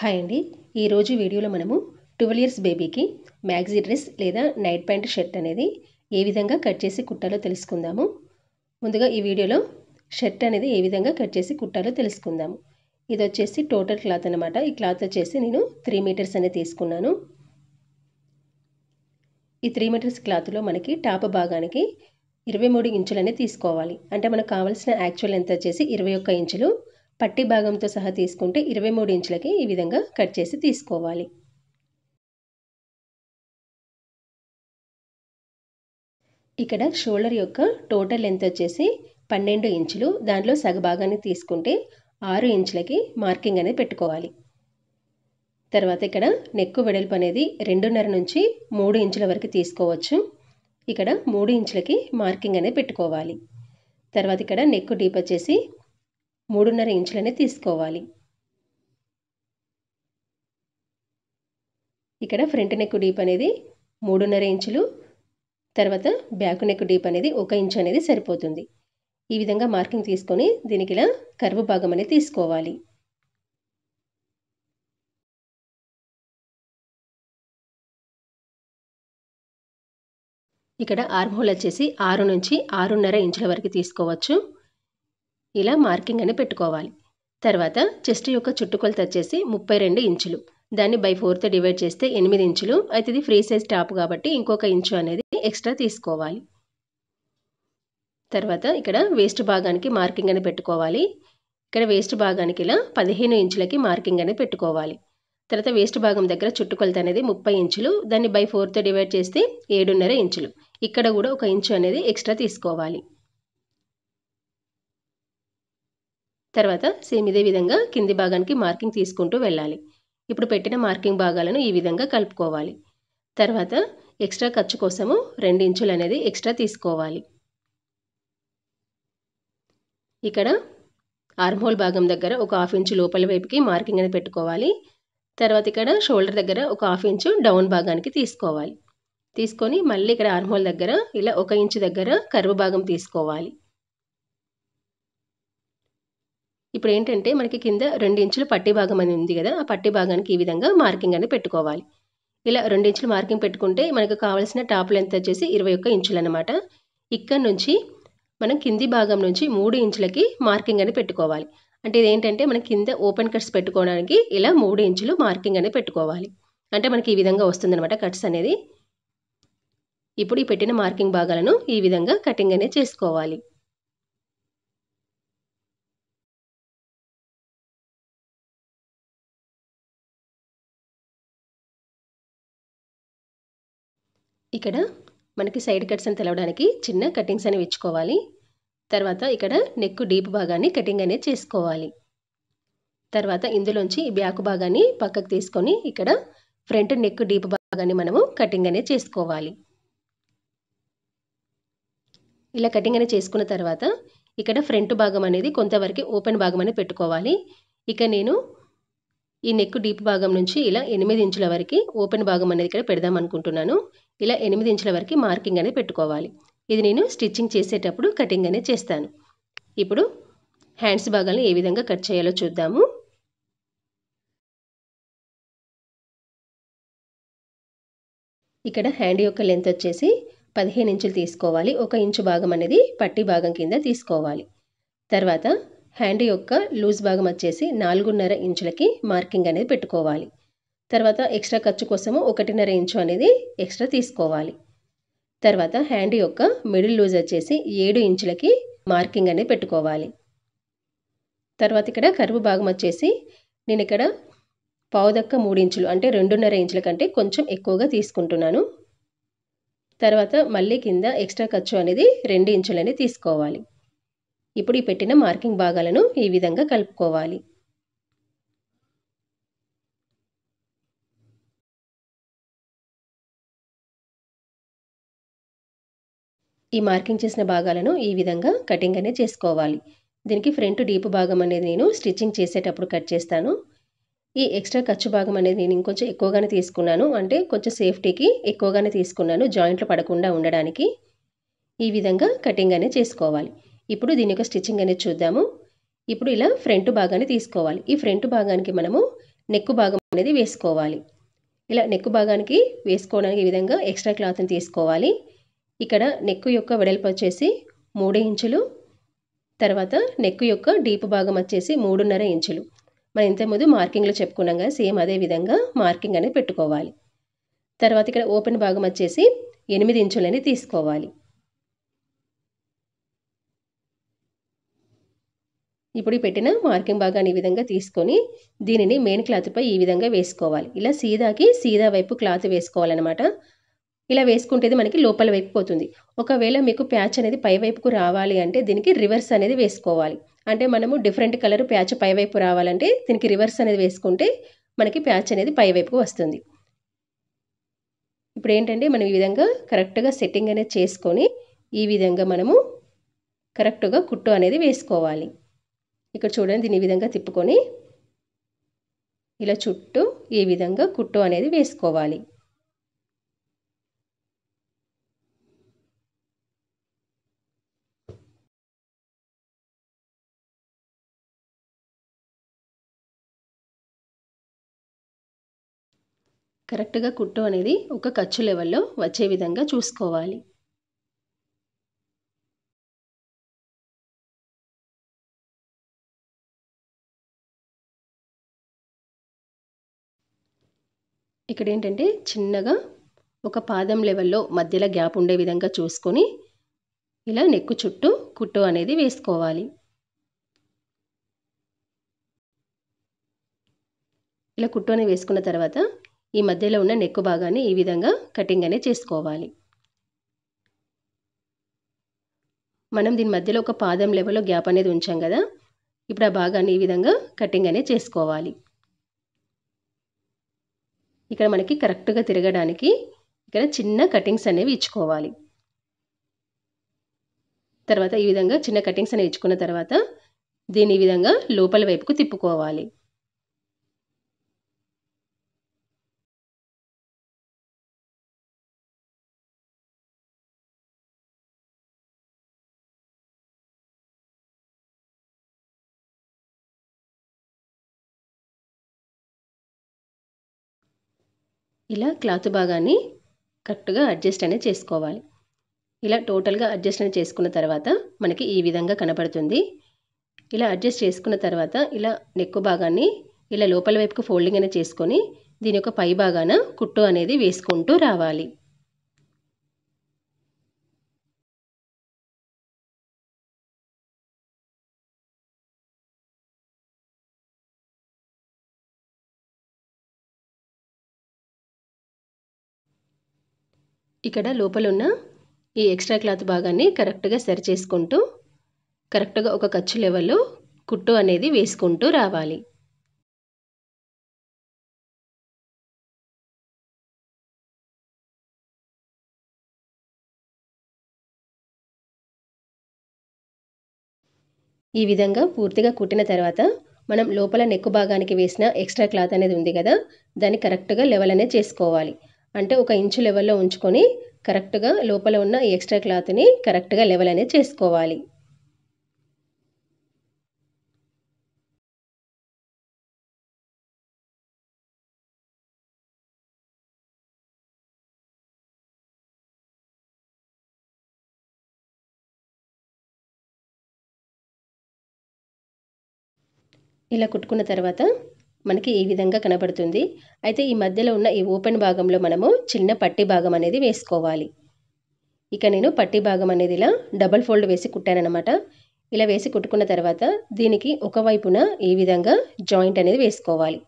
hi అండి ఈరోజు వీడియోలో మనము ట్వెల్వ్ ఇయర్స్ బేబీకి మ్యాగ్జీ డ్రెస్ లేదా నైట్ ప్యాంట్ షర్ట్ అనేది ఏ విధంగా కట్ చేసి కుట్టాలో తెలుసుకుందాము ముందుగా ఈ వీడియోలో షర్ట్ అనేది ఏ విధంగా కట్ చేసి కుట్టాలో తెలుసుకుందాము ఇది వచ్చేసి టోటల్ క్లాత్ అనమాట ఈ క్లాత్ వచ్చేసి నేను త్రీ మీటర్స్ అనేది తీసుకున్నాను ఈ త్రీ మీటర్స్ క్లాత్లో మనకి టాప్ భాగానికి ఇరవై మూడు ఇంచులనే తీసుకోవాలి అంటే మనకు కావాల్సిన యాక్చువల్ ఎంత వచ్చేసి ఇరవై ఒక్క ఇంచులు పట్టి భాగంతో సహా తీసుకుంటే ఇరవై మూడు ఇంచులకి ఈ విధంగా కట్ చేసి తీసుకోవాలి ఇక్కడ షోల్డర్ యొక్క టోటల్ లెంత్ వచ్చేసి పన్నెండు ఇంచులు దాంట్లో సగభాగాన్ని తీసుకుంటే ఆరు ఇంచులకి మార్కింగ్ అనేది పెట్టుకోవాలి తర్వాత ఇక్కడ నెక్కు వెడల్పు అనేది రెండున్నర నుంచి మూడు ఇంచుల వరకు తీసుకోవచ్చు ఇక్కడ మూడు ఇంచులకి మార్కింగ్ అనేది పెట్టుకోవాలి తర్వాత ఇక్కడ నెక్కు డీప్ వచ్చేసి మూడున్నర ఇంచులనే తీసుకోవాలి ఇక్కడ ఫ్రంట్ నెక్ డీప్ అనేది మూడున్నర ఇంచులు తర్వాత బ్యాక్ నెక్ డీప్ అనేది ఒక ఇంచు అనేది సరిపోతుంది ఈ విధంగా మార్కింగ్ తీసుకొని దీనికి ఇలా కర్వ్ భాగం అనేది తీసుకోవాలి ఇక్కడ ఆర్మ్ హోల్ వచ్చేసి ఆరు నుంచి ఆరున్నర ఇంచుల వరకు తీసుకోవచ్చు ఇలా మార్కింగ్ అని పెట్టుకోవాలి తర్వాత చెస్ట్ యొక్క చుట్టుకొలత వచ్చేసి ముప్పై రెండు ఇంచులు దాన్ని బై ఫోర్త్ డివైడ్ చేస్తే ఎనిమిది ఇంచులు అయితే ఇది ఫ్రీ సైజ్ టాప్ కాబట్టి ఇంకొక ఇంచు అనేది ఎక్స్ట్రా తీసుకోవాలి తర్వాత ఇక్కడ వేస్ట్ భాగానికి మార్కింగ్ అని పెట్టుకోవాలి ఇక్కడ వేస్ట్ భాగానికి ఇలా పదిహేను ఇంచులకి మార్కింగ్ అని పెట్టుకోవాలి తర్వాత వేస్ట్ భాగం దగ్గర చుట్టుకొలత అనేది ముప్పై ఇంచులు దాన్ని బై ఫోర్తో డివైడ్ చేస్తే ఏడున్నర ఇంచులు ఇక్కడ కూడా ఒక ఇంచు అనేది ఎక్స్ట్రా తీసుకోవాలి తర్వాత సేమ్ ఇదే విధంగా కింది భాగానికి మార్కింగ్ తీసుకుంటూ వెళ్ళాలి ఇప్పుడు పెట్టిన మార్కింగ్ భాగాలను ఈ విధంగా కలుపుకోవాలి తర్వాత ఎక్స్ట్రా ఖర్చు కోసము రెండు ఇంచులు అనేది ఎక్స్ట్రా తీసుకోవాలి ఇక్కడ ఆర్మోల్ భాగం దగ్గర ఒక హాఫ్ ఇంచు లోపల వైపుకి మార్కింగ్ అనేది పెట్టుకోవాలి తర్వాత ఇక్కడ షోల్డర్ దగ్గర ఒక హాఫ్ ఇంచు డౌన్ భాగానికి తీసుకోవాలి తీసుకొని మళ్ళీ ఇక్కడ ఆర్మోల్ దగ్గర ఇలా ఒక ఇంచు దగ్గర కరువు భాగం తీసుకోవాలి ఇప్పుడు ఏంటంటే మనకి కింద రెండు ఇంచులు పట్టి భాగం అని ఉంది కదా ఆ పట్టి భాగానికి ఈ విధంగా మార్కింగ్ అనేది పెట్టుకోవాలి ఇలా రెండు ఇంచులు మార్కింగ్ పెట్టుకుంటే మనకు కావాల్సిన టాప్ లెంత్ వచ్చేసి ఇరవై ఒక్క ఇంచులు అనమాట ఇక్కడ నుంచి మనం కింది భాగం నుంచి మూడు ఇంచులకి మార్కింగ్ అని పెట్టుకోవాలి అంటే ఇదేంటంటే మనం కింద ఓపెన్ కట్స్ పెట్టుకోవడానికి ఇలా మూడు ఇంచులు మార్కింగ్ అనేది పెట్టుకోవాలి అంటే మనకి ఈ విధంగా వస్తుందన్నమాట కట్స్ అనేది ఇప్పుడు ఈ పెట్టిన మార్కింగ్ భాగాలను ఈ విధంగా కటింగ్ అనేది చేసుకోవాలి ఇక్కడ మనకి సైడ్ కట్స్ అని తెలవడానికి చిన్న కటింగ్స్ అనేవి ఇచ్చుకోవాలి తర్వాత ఇక్కడ నెక్ డీప్ భాగాన్ని కటింగ్ అనేది చేసుకోవాలి తర్వాత ఇందులోంచి బ్యాక్ భాగాన్ని పక్కకు తీసుకొని ఇక్కడ ఫ్రంట్ నెక్ డీప్ భాగాన్ని మనము కటింగ్ అనేది చేసుకోవాలి ఇలా కటింగ్ అనేది చేసుకున్న తర్వాత ఇక్కడ ఫ్రంట్ భాగం అనేది కొంతవరకు ఓపెన్ భాగం అనేది పెట్టుకోవాలి ఇక నేను ఈ నెక్ డీప్ భాగం నుంచి ఇలా ఎనిమిది ఇంచుల వరకు ఓపెన్ భాగం అనేది ఇక్కడ పెడదాం అనుకుంటున్నాను ఇలా ఎనిమిది ఇంచుల వరకు మార్కింగ్ అనేది పెట్టుకోవాలి ఇది నేను స్టిచ్చింగ్ చేసేటప్పుడు కటింగ్ అనేది చేస్తాను ఇప్పుడు హ్యాండ్స్ భాగాలను ఏ విధంగా కట్ చేయాలో చూద్దాము ఇక్కడ హ్యాండ్ యొక్క లెంత్ వచ్చేసి పదిహేను ఇంచులు తీసుకోవాలి ఒక ఇంచు భాగం అనేది పట్టి భాగం కింద తీసుకోవాలి తర్వాత హ్యాండ్ యొక్క లూజ్ భాగం వచ్చేసి నాలుగున్నర ఇంచులకి మార్కింగ్ అనేది పెట్టుకోవాలి తర్వాత ఎక్స్ట్రా ఖర్చు కోసము ఒకటిన్నర ఇంచు అనేది ఎక్స్ట్రా తీసుకోవాలి తర్వాత హ్యాండ్ యొక్క మిడిల్ లూజ్ వచ్చేసి ఏడు ఇంచులకి మార్కింగ్ అనేది పెట్టుకోవాలి తర్వాత ఇక్కడ కరువు భాగం వచ్చేసి నేను ఇక్కడ పావుదక్క మూడు ఇంచులు అంటే రెండున్నర ఇంచుల కంటే కొంచెం ఎక్కువగా తీసుకుంటున్నాను తర్వాత మళ్ళీ కింద ఎక్స్ట్రా ఖర్చు అనేది రెండు ఇంచులని తీసుకోవాలి ఇప్పుడు ఈ పెట్టిన మార్కింగ్ భాగాలను ఈ విధంగా కలుపుకోవాలి ఈ మార్కింగ్ చేసిన భాగాలను ఈ విధంగా కటింగ్ అనేది చేసుకోవాలి దీనికి ఫ్రంట్ డీప్ భాగం అనేది నేను స్టిచ్చింగ్ చేసేటప్పుడు కట్ చేస్తాను ఈ ఎక్స్ట్రా ఖర్చు భాగం అనేది నేను ఇంకొంచెం ఎక్కువగానే తీసుకున్నాను అంటే కొంచెం సేఫ్టీకి ఎక్కువగానే తీసుకున్నాను జాయింట్లు పడకుండా ఉండడానికి ఈ విధంగా కటింగ్ అనేది చేసుకోవాలి ఇప్పుడు దీని యొక్క స్టిచ్చింగ్ అనేది చూద్దాము ఇప్పుడు ఇలా ఫ్రంట్ భాగాన్ని తీసుకోవాలి ఈ ఫ్రంట్ భాగానికి మనము నెక్ భాగం అనేది వేసుకోవాలి ఇలా నెక్ భాగానికి వేసుకోవడానికి ఈ విధంగా ఎక్స్ట్రా క్లాత్ని తీసుకోవాలి ఇక్కడ నెక్ యొక్క వెడల్పు వచ్చేసి మూడు ఇంచులు తర్వాత నెక్ యొక్క డీప్ భాగం వచ్చేసి మూడున్నర ఇంచులు మనం ఇంతకుముందు మార్కింగ్లో చెప్పుకున్నాం కదా సేమ్ అదే విధంగా మార్కింగ్ అనేది పెట్టుకోవాలి తర్వాత ఇక్కడ ఓపెన్ భాగం వచ్చేసి ఎనిమిది ఇంచులని తీసుకోవాలి ఇప్పుడు పెట్టిన మార్కింగ్ భాగాన్ని ఈ విధంగా తీసుకొని దీనిని మెయిన్ క్లాత్పై ఈ విధంగా వేసుకోవాలి ఇలా సీదాకి సీదా వైపు క్లాత్ వేసుకోవాలన్నమాట ఇలా వేసుకుంటేది మనకి లోపల వైపు పోతుంది ఒకవేళ మీకు ప్యాచ్ అనేది పై వైపుకు రావాలి అంటే దీనికి రివర్స్ అనేది వేసుకోవాలి అంటే మనము డిఫరెంట్ కలర్ ప్యాచ్ పై వైపు రావాలంటే దీనికి రివర్స్ అనేది వేసుకుంటే మనకి ప్యాచ్ అనేది పై వైపుకు వస్తుంది ఇప్పుడు ఏంటంటే మనం ఈ విధంగా కరెక్ట్గా సెట్టింగ్ అనేది చేసుకొని ఈ విధంగా మనము కరెక్ట్గా కుట్టు అనేది వేసుకోవాలి ఇక్కడ చూడండి దీని విధంగా తిప్పుకొని ఇలా చుట్టూ ఈ విధంగా కుట్టు అనేది వేసుకోవాలి కరెక్ట్గా కుట్టు అనేది ఒక ఖర్చు లెవెల్లో వచ్చే విధంగా చూసుకోవాలి ఇక్కడ ఏంటంటే చిన్నగా ఒక పాదం లెవెల్లో మధ్యలో గ్యాప్ ఉండే విధంగా చూసుకొని ఇలా నెక్కు చుట్టూ కుట్టు అనేది వేసుకోవాలి ఇలా కుట్టు అనేది వేసుకున్న తర్వాత ఈ మధ్యలో ఉన్న నెక్కు భాగాన్ని ఈ విధంగా కటింగ్ అనేది చేసుకోవాలి మనం దీని మధ్యలో ఒక పాదం లెవెల్లో గ్యాప్ అనేది ఉంచాం కదా ఇప్పుడు ఆ భాగాన్ని ఈ విధంగా కటింగ్ అనేది చేసుకోవాలి ఇక్కడ మనకి కరెక్ట్గా తిరగడానికి ఇక్కడ చిన్న కటింగ్స్ అనేవి ఇచ్చుకోవాలి తర్వాత ఈ విధంగా చిన్న కటింగ్స్ అనేవి ఇచ్చుకున్న తర్వాత దీన్ని ఈ విధంగా లోపల వైపుకు తిప్పుకోవాలి ఇలా క్లాత్ భాగాన్ని కరెక్ట్గా అడ్జస్ట్ అనేది చేసుకోవాలి ఇలా టోటల్గా అడ్జస్ట్ అనేది చేసుకున్న తర్వాత మనకి ఈ విధంగా కనపడుతుంది ఇలా అడ్జస్ట్ చేసుకున్న తర్వాత ఇలా నెక్ భాగాన్ని ఇలా లోపల వైపుకు ఫోల్డింగ్ అనేది చేసుకొని దీని యొక్క పై భాగాన కుట్టు అనేది వేసుకుంటూ రావాలి ఇక్కడ లోపల ఉన్న ఈ ఎక్స్ట్రా క్లాత్ భాగాన్ని కరెక్ట్గా సరి చేసుకుంటూ కరెక్ట్గా ఒక ఖర్చు లెవెల్లో కుట్టు అనేది వేసుకుంటూ రావాలి ఈ విధంగా పూర్తిగా కుట్టిన తర్వాత మనం లోపల నెక్కు భాగానికి వేసిన ఎక్స్ట్రా క్లాత్ అనేది ఉంది కదా దాన్ని కరెక్ట్గా లెవెల్ అనేది చేసుకోవాలి అంటే ఒక ఇంచు లెవెల్లో ఉంచుకొని కరెక్ట్గా లోపల ఉన్న ఎక్స్ట్రా క్లాత్ని కరెక్ట్గా లెవెల్ అనేది చేసుకోవాలి ఇలా కుట్టుకున్న తర్వాత మనకి ఈ విధంగా కనబడుతుంది అయితే ఈ మధ్యలో ఉన్న ఈ ఓపెన్ భాగంలో మనము చిన్న పట్టి భాగం అనేది వేసుకోవాలి ఇక నేను పట్టి భాగం అనేది ఇలా డబల్ ఫోల్డ్ వేసి కుట్టానమాట ఇలా వేసి కుట్టుకున్న తర్వాత దీనికి ఒకవైపున ఈ విధంగా జాయింట్ అనేది వేసుకోవాలి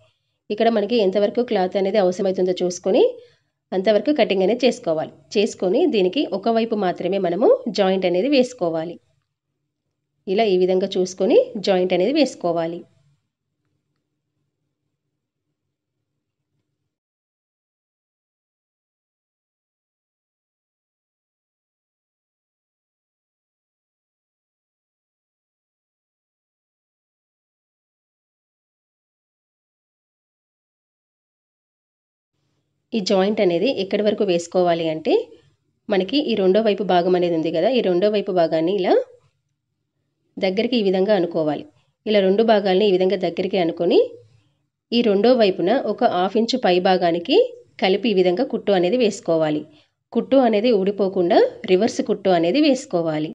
ఇక్కడ మనకి ఎంతవరకు క్లాత్ అనేది అవసరమవుతుందో చూసుకొని అంతవరకు కటింగ్ అనేది చేసుకోవాలి చేసుకొని దీనికి ఒకవైపు మాత్రమే మనము జాయింట్ అనేది వేసుకోవాలి ఇలా ఈ విధంగా చూసుకొని జాయింట్ అనేది వేసుకోవాలి ఈ జాయింట్ అనేది ఎక్కడి వరకు వేసుకోవాలి అంటే మనకి ఈ రెండో వైపు భాగం అనేది ఉంది కదా ఈ రెండో వైపు భాగాన్ని ఇలా దగ్గరికి ఈ విధంగా అనుకోవాలి ఇలా రెండు భాగాల్ని ఈ విధంగా దగ్గరికి అనుకొని ఈ రెండో వైపున ఒక హాఫ్ ఇంచు పై భాగానికి కలిపి ఈ విధంగా కుట్టు అనేది వేసుకోవాలి కుట్టు అనేది ఊడిపోకుండా రివర్స్ కుట్టు అనేది వేసుకోవాలి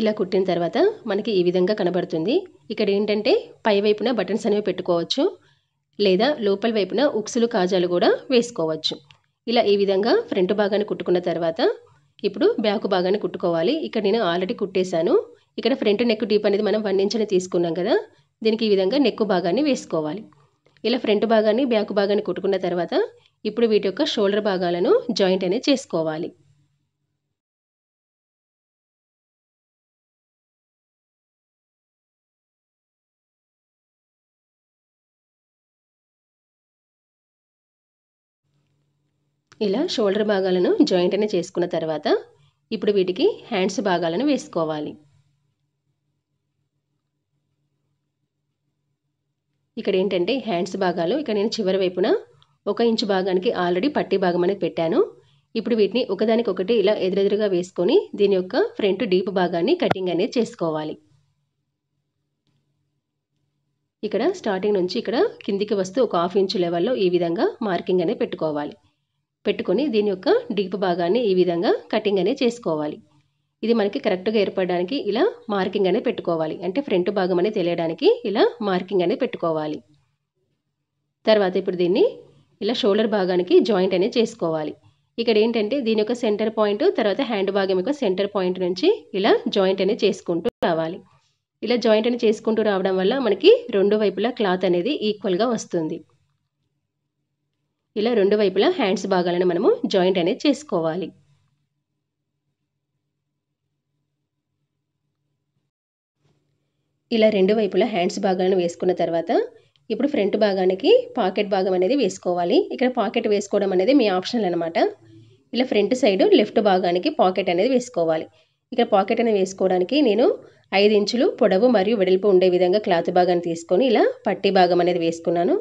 ఇలా కుట్టిన తర్వాత మనకి ఈ విధంగా కనబడుతుంది ఇక్కడ ఏంటంటే పై వైపున బటన్స్ అనేవి పెట్టుకోవచ్చు లేదా లోపల వైపున ఉక్సులు కాజాలు కూడా వేసుకోవచ్చు ఇలా ఈ విధంగా ఫ్రంట్ భాగాన్ని కుట్టుకున్న తర్వాత ఇప్పుడు బ్యాక్ భాగాన్ని కుట్టుకోవాలి ఇక్కడ నేను ఆల్రెడీ కుట్టేశాను ఇక్కడ ఫ్రంట్ నెక్ డీప్ అనేది మనం వన్ ఇంచ్ తీసుకున్నాం కదా దీనికి ఈ విధంగా నెక్ భాగాన్ని వేసుకోవాలి ఇలా ఫ్రంట్ భాగాన్ని బ్యాక్ భాగాన్ని కుట్టుకున్న తర్వాత ఇప్పుడు వీటి యొక్క షోల్డర్ భాగాలను జాయింట్ అనేది చేసుకోవాలి ఇలా షోల్డర్ భాగాలను జాయింట్ జాయింట్ని చేసుకున్న తర్వాత ఇప్పుడు వీటికి హ్యాండ్స్ భాగాలను వేసుకోవాలి ఇక్కడ ఏంటంటే హ్యాండ్స్ భాగాలు ఇక్కడ నేను చివరి వైపున ఒక ఇంచు భాగానికి ఆల్రెడీ పట్టి భాగం అనేది పెట్టాను ఇప్పుడు వీటిని ఒకదానికొకటి ఇలా ఎదురెదురుగా వేసుకొని దీని యొక్క ఫ్రంట్ డీప్ భాగాన్ని కటింగ్ అనేది చేసుకోవాలి ఇక్కడ స్టార్టింగ్ నుంచి ఇక్కడ కిందికి వస్తూ ఒక హాఫ్ ఇంచు లెవెల్లో ఈ విధంగా మార్కింగ్ అనేది పెట్టుకోవాలి పెట్టుకొని దీని యొక్క డీప్ భాగాన్ని ఈ విధంగా కటింగ్ అనేది చేసుకోవాలి ఇది మనకి కరెక్ట్గా ఏర్పడడానికి ఇలా మార్కింగ్ అనేది పెట్టుకోవాలి అంటే ఫ్రంట్ భాగం అనేది తెలియడానికి ఇలా మార్కింగ్ అనేది పెట్టుకోవాలి తర్వాత ఇప్పుడు దీన్ని ఇలా షోల్డర్ భాగానికి జాయింట్ అనేది చేసుకోవాలి ఇక్కడ ఏంటంటే దీని యొక్క సెంటర్ పాయింట్ తర్వాత హ్యాండ్ భాగం యొక్క సెంటర్ పాయింట్ నుంచి ఇలా జాయింట్ అనేది చేసుకుంటూ రావాలి ఇలా జాయింట్ అనేది చేసుకుంటూ రావడం వల్ల మనకి రెండు వైపులా క్లాత్ అనేది ఈక్వల్గా వస్తుంది ఇలా రెండు వైపులా హ్యాండ్స్ భాగాలను మనము జాయింట్ అనేది చేసుకోవాలి ఇలా రెండు వైపులా హ్యాండ్స్ భాగాలను వేసుకున్న తర్వాత ఇప్పుడు ఫ్రంట్ భాగానికి పాకెట్ భాగం అనేది వేసుకోవాలి ఇక్కడ పాకెట్ వేసుకోవడం అనేది మీ ఆప్షనల్ అనమాట ఇలా ఫ్రంట్ సైడ్ లెఫ్ట్ భాగానికి పాకెట్ అనేది వేసుకోవాలి ఇక్కడ పాకెట్ అనేది వేసుకోవడానికి నేను ఐదు ఇంచులు పొడవు మరియు వెడల్పు ఉండే విధంగా క్లాత్ భాగాన్ని తీసుకొని ఇలా పట్టి భాగం అనేది వేసుకున్నాను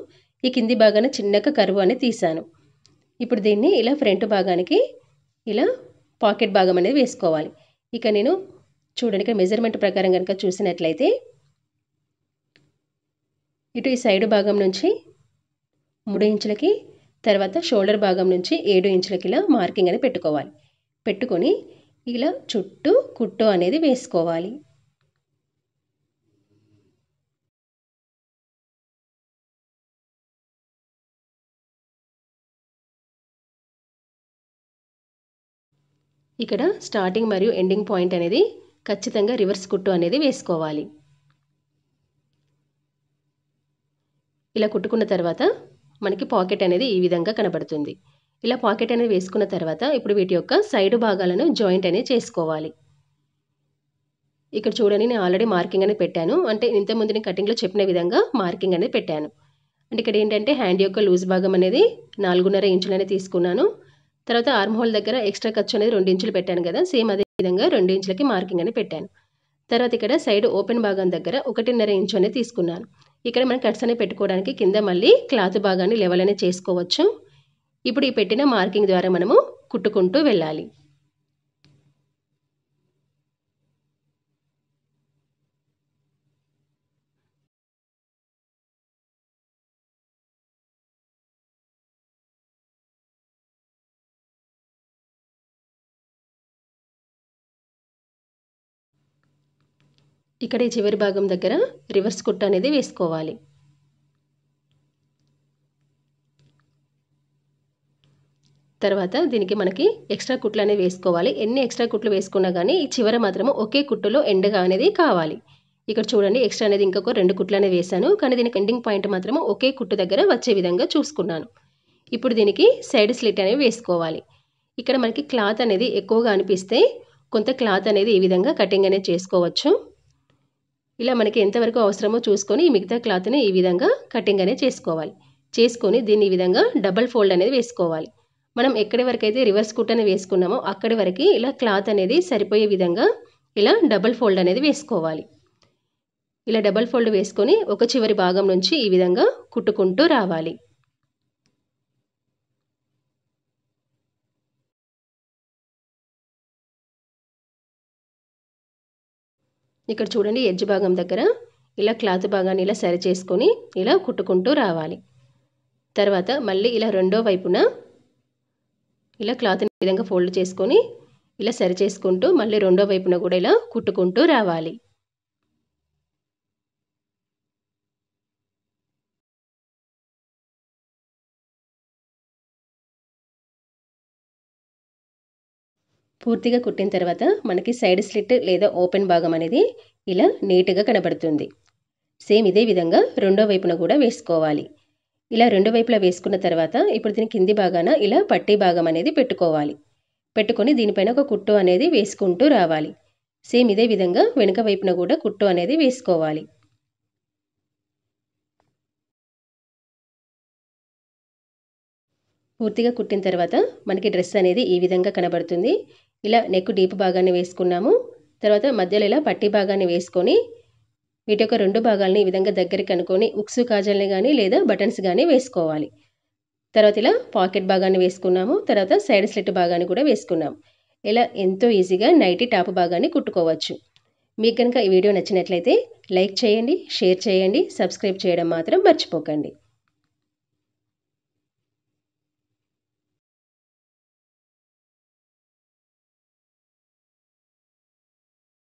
ఈ కింది భాగాన చిన్నగా కరువు అనేది తీశాను ఇప్పుడు దీన్ని ఇలా ఫ్రంట్ భాగానికి ఇలా పాకెట్ భాగం అనేది వేసుకోవాలి ఇక నేను చూడండి ఇక్కడ మెజర్మెంట్ ప్రకారం కనుక చూసినట్లయితే ఇటు ఈ సైడ్ భాగం నుంచి మూడు ఇంచులకి తర్వాత షోల్డర్ భాగం నుంచి ఏడు ఇంచులకి ఇలా మార్కింగ్ అనేది పెట్టుకోవాలి పెట్టుకొని ఇలా చుట్టూ కుట్టు అనేది వేసుకోవాలి ఇక్కడ స్టార్టింగ్ మరియు ఎండింగ్ పాయింట్ అనేది ఖచ్చితంగా రివర్స్ కుట్టు అనేది వేసుకోవాలి ఇలా కుట్టుకున్న తర్వాత మనకి పాకెట్ అనేది ఈ విధంగా కనబడుతుంది ఇలా పాకెట్ అనేది వేసుకున్న తర్వాత ఇప్పుడు వీటి యొక్క సైడ్ భాగాలను జాయింట్ అనేది చేసుకోవాలి ఇక్కడ చూడండి నేను ఆల్రెడీ మార్కింగ్ అనేది పెట్టాను అంటే ఇంతకుముందు నేను కటింగ్లో చెప్పిన విధంగా మార్కింగ్ అనేది పెట్టాను అంటే ఇక్కడ ఏంటంటే హ్యాండ్ యొక్క లూజ్ భాగం అనేది నాలుగున్నర ఇంచులనే తీసుకున్నాను తర్వాత ఆర్మ్హోల్ దగ్గర ఎక్స్ట్రా ఖర్చు అనేది రెండు ఇంచులు పెట్టాను కదా సేమ్ అదే విధంగా రెండు ఇంచులకి మార్కింగ్ అని పెట్టాను తర్వాత ఇక్కడ సైడ్ ఓపెన్ భాగం దగ్గర ఒకటిన్నర ఇంచు అనేది తీసుకున్నాను ఇక్కడ మనం కట్స్ అనేవి పెట్టుకోవడానికి కింద మళ్ళీ క్లాత్ భాగాన్ని లెవెల్ అనేది చేసుకోవచ్చు ఇప్పుడు ఈ పెట్టిన మార్కింగ్ ద్వారా మనము కుట్టుకుంటూ వెళ్ళాలి ఇక్కడే చివరి భాగం దగ్గర రివర్స్ కుట్ట అనేది వేసుకోవాలి తర్వాత దీనికి మనకి ఎక్స్ట్రా కుట్లు అనేవి వేసుకోవాలి ఎన్ని ఎక్స్ట్రా కుట్లు వేసుకున్నా కానీ ఈ చివర మాత్రము ఒకే కుట్టులో ఎండగా అనేది కావాలి ఇక్కడ చూడండి ఎక్స్ట్రా అనేది ఇంకొక రెండు కుట్లు అనేవి వేసాను కానీ దీనికి ఎండింగ్ పాయింట్ మాత్రము ఒకే కుట్టు దగ్గర వచ్చే విధంగా చూసుకున్నాను ఇప్పుడు దీనికి సైడ్ స్లిట్ అనేవి వేసుకోవాలి ఇక్కడ మనకి క్లాత్ అనేది ఎక్కువగా అనిపిస్తే కొంత క్లాత్ అనేది ఈ విధంగా కటింగ్ అనేది చేసుకోవచ్చు ఇలా మనకి ఎంతవరకు అవసరమో చూసుకొని ఈ మిగతా క్లాత్ని ఈ విధంగా కటింగ్ అనేది చేసుకోవాలి చేసుకొని దీన్ని ఈ విధంగా డబల్ ఫోల్డ్ అనేది వేసుకోవాలి మనం ఎక్కడి వరకు అయితే రివర్స్ కుట్ వేసుకున్నామో అక్కడి వరకు ఇలా క్లాత్ అనేది సరిపోయే విధంగా ఇలా డబల్ ఫోల్డ్ అనేది వేసుకోవాలి ఇలా డబల్ ఫోల్డ్ వేసుకొని ఒక చివరి భాగం నుంచి ఈ విధంగా కుట్టుకుంటూ రావాలి ఇక్కడ చూడండి ఎడ్జ్ భాగం దగ్గర ఇలా క్లాత్ భాగాన్ని ఇలా సరి చేసుకొని ఇలా కుట్టుకుంటూ రావాలి తర్వాత మళ్ళీ ఇలా రెండో వైపున ఇలా క్లాత్ని విధంగా ఫోల్డ్ చేసుకొని ఇలా సరి చేసుకుంటూ మళ్ళీ రెండో వైపున కూడా ఇలా కుట్టుకుంటూ రావాలి పూర్తిగా కుట్టిన తర్వాత మనకి సైడ్ స్లిట్ లేదా ఓపెన్ భాగం అనేది ఇలా నీట్గా కనబడుతుంది సేమ్ ఇదే విధంగా రెండో వైపున కూడా వేసుకోవాలి ఇలా రెండు వైపులా వేసుకున్న తర్వాత ఇప్పుడు దీని కింది భాగాన ఇలా పట్టీ భాగం అనేది పెట్టుకోవాలి పెట్టుకొని దీనిపైన ఒక కుట్టు అనేది వేసుకుంటూ రావాలి సేమ్ ఇదే విధంగా వెనుక వైపున కూడా కుట్టు అనేది వేసుకోవాలి పూర్తిగా కుట్టిన తర్వాత మనకి డ్రెస్ అనేది ఈ విధంగా కనబడుతుంది ఇలా నెక్ డీప్ భాగాన్ని వేసుకున్నాము తర్వాత మధ్యలో ఇలా పట్టి భాగాన్ని వేసుకొని వీటి యొక్క రెండు భాగాలని ఈ విధంగా దగ్గరికి అనుకొని ఉక్సు కాజల్ని కానీ లేదా బటన్స్ కానీ వేసుకోవాలి తర్వాత ఇలా పాకెట్ భాగాన్ని వేసుకున్నాము తర్వాత సైడ్ స్లిట్ భాగాన్ని కూడా వేసుకున్నాము ఇలా ఎంతో ఈజీగా నైటీ టాప్ భాగాన్ని కుట్టుకోవచ్చు మీకు కనుక ఈ వీడియో నచ్చినట్లయితే లైక్ చేయండి షేర్ చేయండి సబ్స్క్రైబ్ చేయడం మాత్రం మర్చిపోకండి